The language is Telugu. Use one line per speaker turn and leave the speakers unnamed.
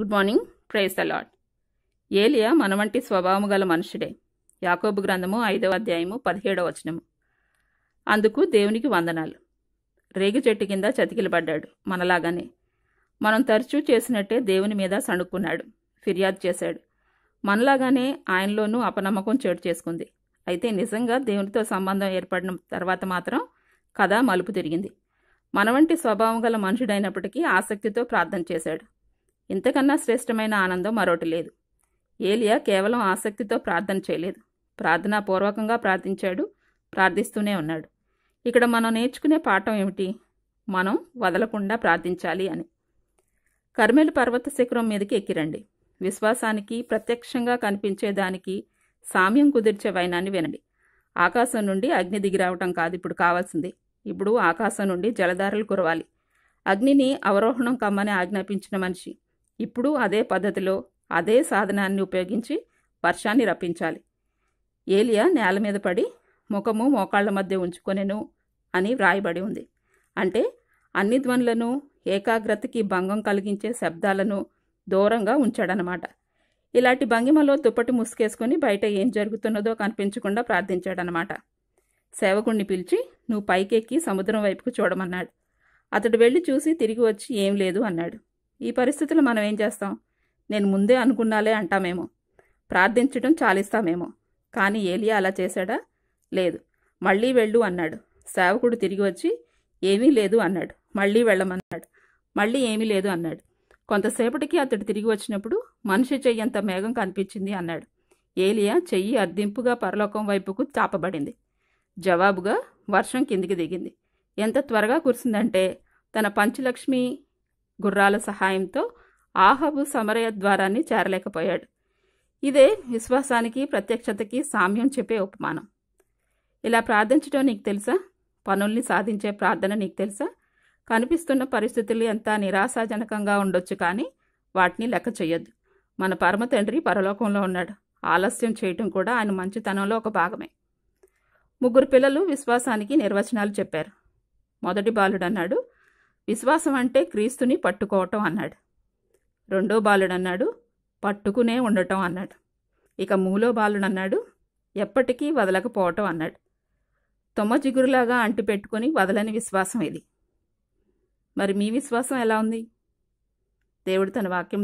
గుడ్ మార్నింగ్ ప్రైస్ అలాడ్ ఏలియా మన వంటి స్వభావము గల మనుషుడే యాకోబు గ్రంథము ఐదవ అధ్యాయము పదిహేడవ వచనము అందుకు దేవునికి వందనాలు రేగు చెట్టు కింద చతికిలబడ్డాడు మనలాగానే మనం తరచూ చేసినట్టే దేవుని మీద సణుక్కున్నాడు ఫిర్యాదు చేశాడు మనలాగానే ఆయనలోనూ అపనమ్మకం చోటు చేసుకుంది అయితే నిజంగా దేవునితో సంబంధం ఏర్పడిన తర్వాత మాత్రం కథ మలుపు తిరిగింది మన వంటి స్వభావం గల మనుషుడైనప్పటికీ ఆసక్తితో ప్రార్థన చేశాడు ఇంతకన్నా శ్రేష్టమైన ఆనందం మరొకటి లేదు ఏలియా కేవలం ఆసక్తితో ప్రార్థన చేయలేదు ప్రార్థనాపూర్వకంగా ప్రార్థించాడు ప్రార్థిస్తూనే ఉన్నాడు ఇక్కడ మనం నేర్చుకునే పాఠం ఏమిటి మనం వదలకుండా ప్రార్థించాలి అని కర్మేలు పర్వత శిఖరం మీదకి ఎక్కిరండి విశ్వాసానికి ప్రత్యక్షంగా కనిపించేదానికి సామ్యం కుదిర్చే వైనాన్ని వినండి ఆకాశం నుండి అగ్ని దిగిరావటం కాదు ఇప్పుడు కావాల్సింది ఇప్పుడు ఆకాశం నుండి జలధారలు కురవాలి అగ్నిని అవరోహణం కమ్మని ఆజ్ఞాపించిన మనిషి ఇప్పుడు అదే పద్ధతిలో అదే సాధనాన్ని ఉపయోగించి వర్షాన్ని రప్పించాలి ఏలియా నేల మీద పడి ముఖము మోకాళ్ల మధ్య ఉంచుకొనెను అని వ్రాయబడి ఉంది అంటే అన్ని ధ్వనులను ఏకాగ్రతకి భంగం కలిగించే శబ్దాలను దూరంగా ఉంచాడనమాట ఇలాంటి భంగిమలో దుప్పటి ముసుకేసుకుని బయట ఏం జరుగుతున్నదో కనిపించకుండా ప్రార్థించాడనమాట సేవకుణ్ణి పిలిచి నువ్వు పైకెక్కి సముద్రం వైపుకు చూడమన్నాడు అతడు వెళ్ళి చూసి తిరిగి వచ్చి ఏం లేదు అన్నాడు ఈ పరిస్థితులు మనం ఏం చేస్తాం నేను ముందే అనుకున్నాలే అంటామేమో ప్రార్థించడం చాలిస్తామేమో కానీ ఏలియా అలా చేశాడా లేదు మళ్ళీ వెళ్ళు అన్నాడు సేవకుడు తిరిగి వచ్చి ఏమీ లేదు అన్నాడు మళ్ళీ వెళ్ళమన్నాడు మళ్ళీ ఏమీ లేదు అన్నాడు కొంతసేపటికి అతడు తిరిగి వచ్చినప్పుడు మనిషి చెయ్యంత మేఘం కనిపించింది అన్నాడు ఏలియా చెయ్యి అర్దింపుగా పరలోకం వైపుకు చాపబడింది జవాబుగా వర్షం కిందికి దిగింది ఎంత త్వరగా కురిసిందంటే తన పంచలక్ష్మి గుర్రాల సహాయంతో ఆహబు సమరయ ద్వారాన్ని చేరలేకపోయాడు ఇదే విశ్వాసానికి ప్రత్యక్షతకి సామ్యం చెప్పే ఉపమానం ఇలా ప్రార్థించడం నీకు తెలుసా పనుల్ని సాధించే ప్రార్థన నీకు తెలుసా కనిపిస్తున్న పరిస్థితులు ఎంత నిరాశాజనకంగా ఉండొచ్చు కానీ వాటిని లెక్క చేయొద్దు మన పరమ తండ్రి పరలోకంలో ఉన్నాడు ఆలస్యం చేయటం కూడా ఆయన మంచితనంలో ఒక భాగమే ముగ్గురు పిల్లలు విశ్వాసానికి నిర్వచనాలు చెప్పారు మొదటి బాలుడు అన్నాడు విశ్వాసం అంటే క్రీస్తుని పట్టుకోవటం అన్నాడు రెండో బాలుడు అన్నాడు పట్టుకునే ఉండటం అన్నాడు ఇక మూలో బాలుడు అన్నాడు ఎప్పటికీ వదలకపోవటం అన్నాడు తొమ్మ జిగురులాగా పెట్టుకుని వదలని విశ్వాసం ఇది మరి మీ విశ్వాసం ఎలా ఉంది దేవుడు తన వాక్యం